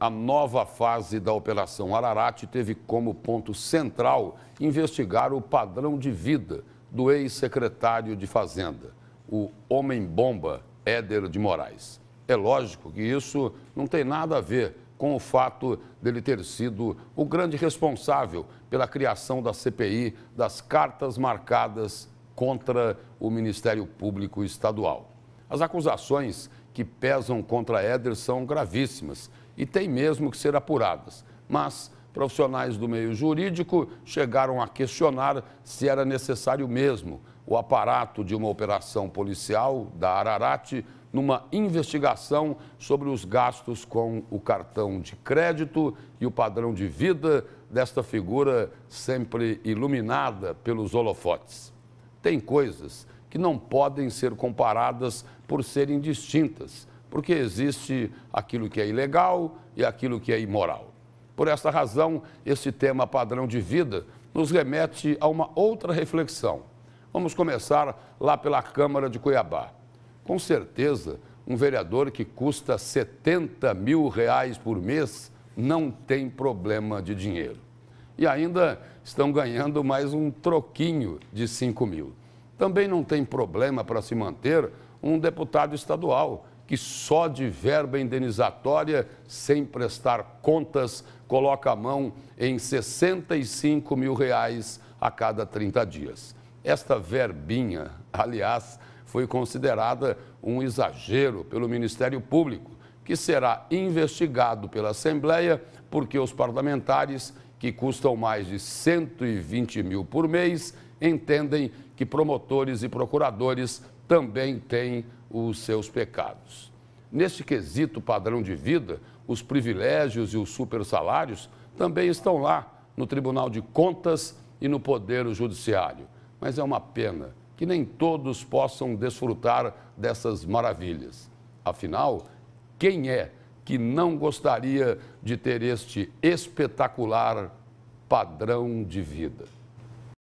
A nova fase da Operação Ararat teve como ponto central investigar o padrão de vida do ex-secretário de Fazenda, o homem-bomba Éder de Moraes. É lógico que isso não tem nada a ver com o fato dele ter sido o grande responsável pela criação da CPI das cartas marcadas contra o Ministério Público Estadual. As acusações que pesam contra Éder são gravíssimas e têm mesmo que ser apuradas. Mas profissionais do meio jurídico chegaram a questionar se era necessário mesmo o aparato de uma operação policial da Ararate numa investigação sobre os gastos com o cartão de crédito e o padrão de vida desta figura sempre iluminada pelos holofotes. Tem coisas que não podem ser comparadas por serem distintas, porque existe aquilo que é ilegal e aquilo que é imoral. Por essa razão, esse tema padrão de vida nos remete a uma outra reflexão. Vamos começar lá pela Câmara de Cuiabá. Com certeza, um vereador que custa 70 mil reais por mês não tem problema de dinheiro. E ainda estão ganhando mais um troquinho de 5 mil. Também não tem problema para se manter um deputado estadual que só de verba indenizatória, sem prestar contas, coloca a mão em 65 mil reais a cada 30 dias. Esta verbinha, aliás, foi considerada um exagero pelo Ministério Público, que será investigado pela Assembleia porque os parlamentares que custam mais de 120 mil por mês, entendem que promotores e procuradores também têm os seus pecados. Neste quesito padrão de vida, os privilégios e os supersalários também estão lá no Tribunal de Contas e no Poder Judiciário. Mas é uma pena que nem todos possam desfrutar dessas maravilhas. Afinal, quem é que não gostaria de ter este espetacular padrão de vida.